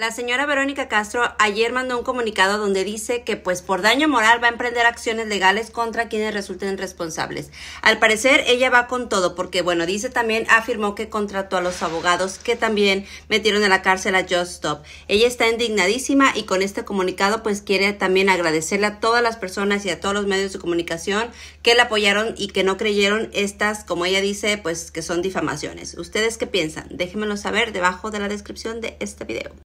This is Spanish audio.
La señora Verónica Castro ayer mandó un comunicado donde dice que pues por daño moral va a emprender acciones legales contra quienes resulten responsables. Al parecer ella va con todo porque bueno, dice también afirmó que contrató a los abogados que también metieron en la cárcel a Just Stop. Ella está indignadísima y con este comunicado pues quiere también agradecerle a todas las personas y a todos los medios de comunicación que la apoyaron y que no creyeron estas, como ella dice, pues que son difamaciones. ¿Ustedes qué piensan? Déjenmelo saber debajo de la descripción de este video.